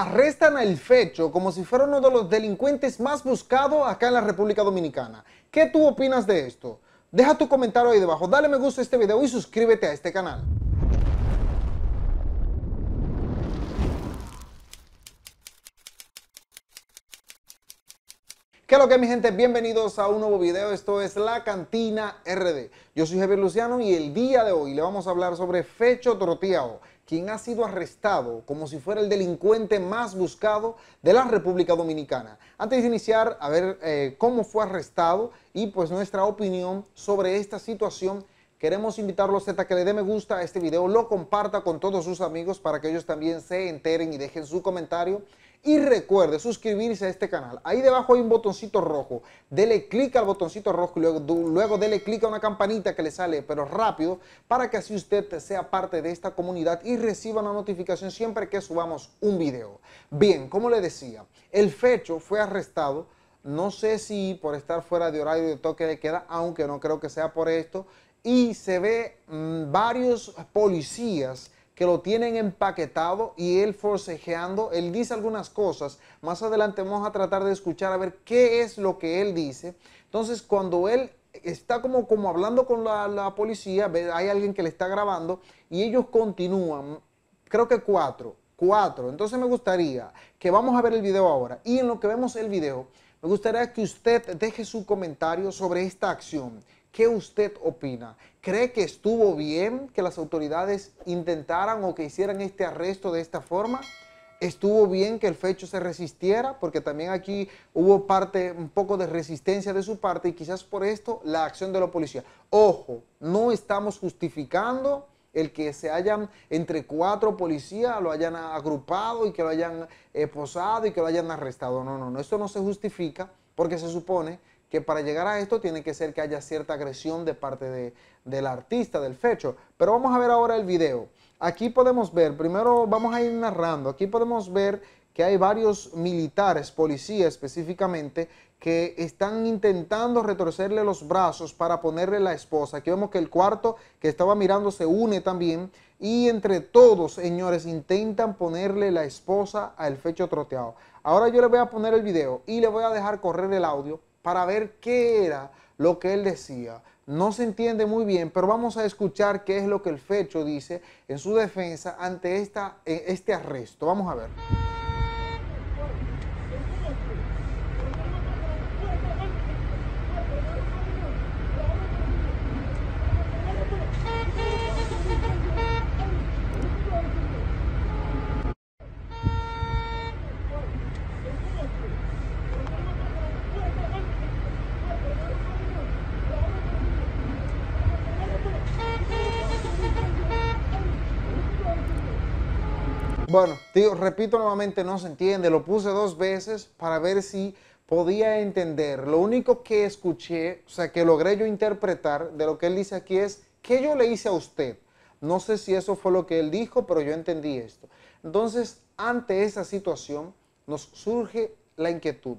arrestan al Fecho como si fuera uno de los delincuentes más buscados acá en la República Dominicana. ¿Qué tú opinas de esto? Deja tu comentario ahí debajo, dale me gusta a este video y suscríbete a este canal. ¿Qué es lo que mi gente? Bienvenidos a un nuevo video, esto es La Cantina RD. Yo soy Javier Luciano y el día de hoy le vamos a hablar sobre Fecho Trotiado, quien ha sido arrestado como si fuera el delincuente más buscado de la República Dominicana. Antes de iniciar, a ver eh, cómo fue arrestado y pues nuestra opinión sobre esta situación Queremos invitarlos a que le dé me gusta a este video, lo comparta con todos sus amigos para que ellos también se enteren y dejen su comentario y recuerde suscribirse a este canal. Ahí debajo hay un botoncito rojo. Dele clic al botoncito rojo y luego, dele clic a una campanita que le sale, pero rápido, para que así usted sea parte de esta comunidad y reciba una notificación siempre que subamos un video. Bien, como le decía, el fecho fue arrestado. No sé si por estar fuera de horario de toque de queda, aunque no creo que sea por esto. Y se ve mm, varios policías que lo tienen empaquetado y él forcejeando, él dice algunas cosas. Más adelante vamos a tratar de escuchar a ver qué es lo que él dice. Entonces, cuando él está como, como hablando con la, la policía, hay alguien que le está grabando y ellos continúan, creo que cuatro, cuatro. Entonces me gustaría que vamos a ver el video ahora y en lo que vemos el video, me gustaría que usted deje su comentario sobre esta acción ¿Qué usted opina? ¿Cree que estuvo bien que las autoridades intentaran o que hicieran este arresto de esta forma? ¿Estuvo bien que el fecho se resistiera? Porque también aquí hubo parte, un poco de resistencia de su parte y quizás por esto la acción de la policía. Ojo, no estamos justificando el que se hayan entre cuatro policías, lo hayan agrupado y que lo hayan eh, posado y que lo hayan arrestado. No, no, no, esto no se justifica porque se supone que para llegar a esto tiene que ser que haya cierta agresión de parte de, del artista, del fecho. Pero vamos a ver ahora el video. Aquí podemos ver, primero vamos a ir narrando, aquí podemos ver que hay varios militares, policías específicamente, que están intentando retorcerle los brazos para ponerle la esposa. Aquí vemos que el cuarto que estaba mirando se une también y entre todos, señores, intentan ponerle la esposa al fecho troteado. Ahora yo le voy a poner el video y le voy a dejar correr el audio para ver qué era lo que él decía. No se entiende muy bien, pero vamos a escuchar qué es lo que el Fecho dice en su defensa ante esta, eh, este arresto. Vamos a ver. Bueno, tío, repito nuevamente, no se entiende. Lo puse dos veces para ver si podía entender. Lo único que escuché, o sea, que logré yo interpretar de lo que él dice aquí es, ¿qué yo le hice a usted? No sé si eso fue lo que él dijo, pero yo entendí esto. Entonces, ante esa situación, nos surge la inquietud.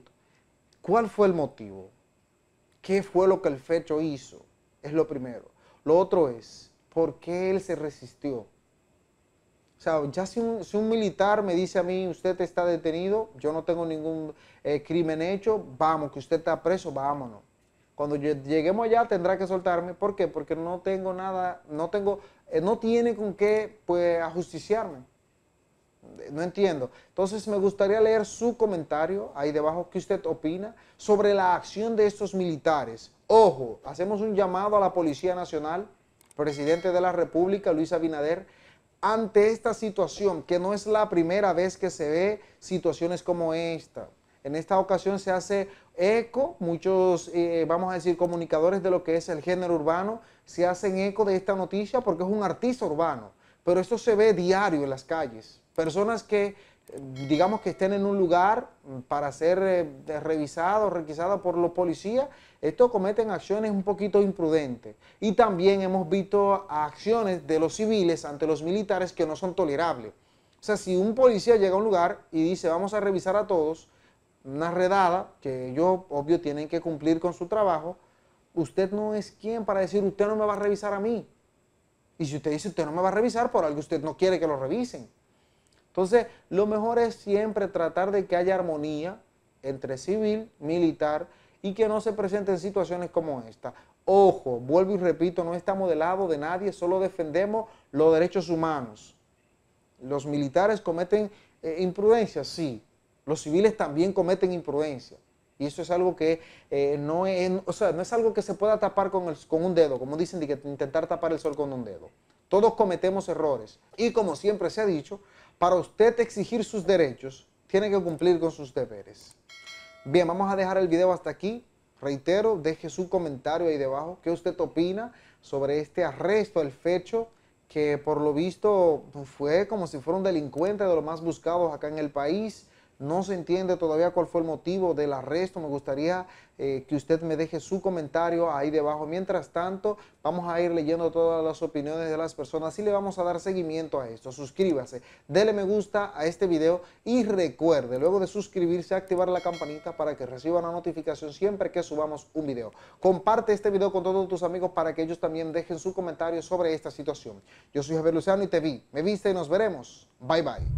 ¿Cuál fue el motivo? ¿Qué fue lo que el fecho hizo? Es lo primero. Lo otro es, ¿por qué él se resistió? O sea, ya si un, militar me dice a mí, usted está detenido, yo no tengo ningún eh, crimen hecho, vamos, que usted está preso, vámonos. Cuando lleguemos allá tendrá que soltarme. ¿Por qué? Porque no tengo nada, no tengo, eh, no tiene con qué pues, ajusticiarme. No entiendo. Entonces me gustaría leer su comentario ahí debajo que usted opina sobre la acción de estos militares. Ojo, hacemos un llamado a la Policía Nacional, presidente de la República, Luis Abinader ante esta situación, que no es la primera vez que se ve situaciones como esta. En esta ocasión se hace eco, muchos, eh, vamos a decir, comunicadores de lo que es el género urbano, se hacen eco de esta noticia porque es un artista urbano, pero esto se ve diario en las calles. Personas que digamos que estén en un lugar mm, para ser eh, revisado o requisados por los policías, estos cometen acciones un poquito imprudentes. Y también hemos visto acciones de los civiles ante los militares que no son tolerables. O sea, si un policía llega a un lugar y dice vamos a revisar a todos, una redada, que ellos obvio tienen que cumplir con su trabajo, usted no es quien para decir usted no me va a revisar a mí. Y si usted dice usted no me va a revisar, por algo usted no quiere que lo revisen. Entonces, lo mejor es siempre tratar de que haya armonía entre civil, militar y que no se presenten situaciones como esta. Ojo, vuelvo y repito, no estamos del lado de nadie, solo defendemos los derechos humanos. Los militares cometen eh, imprudencia, sí. Los civiles también cometen imprudencia. Y eso es algo que eh, no, es, algo que se pueda tapar con, con un dedo, como dicen, que intentar tapar el sol con un dedo. Todos cometemos errores. Y como siempre se ha dicho, para usted exigir sus derechos, tiene que cumplir con sus deberes. Bien, vamos a dejar el video hasta aquí. Reitero, deje su comentario ahí debajo. ¿Qué usted opina sobre este arresto, el fecho, que por lo visto fue como si fuera un delincuente de los más buscados acá en el país? No se entiende todavía cuál fue el motivo del arresto. Me gustaría eh, que usted me deje su comentario ahí debajo. Mientras tanto, vamos a ir leyendo todas las opiniones de las personas y le vamos a dar seguimiento a esto. Suscríbase, dele me gusta a este video y recuerde, luego de suscribirse, activar la campanita para que reciba una notificación siempre que subamos un video. Comparte este video con todos tus amigos para que ellos también dejen su comentario sobre esta situación. Yo soy Javier Luciano y te vi, me viste y nos veremos. Bye bye.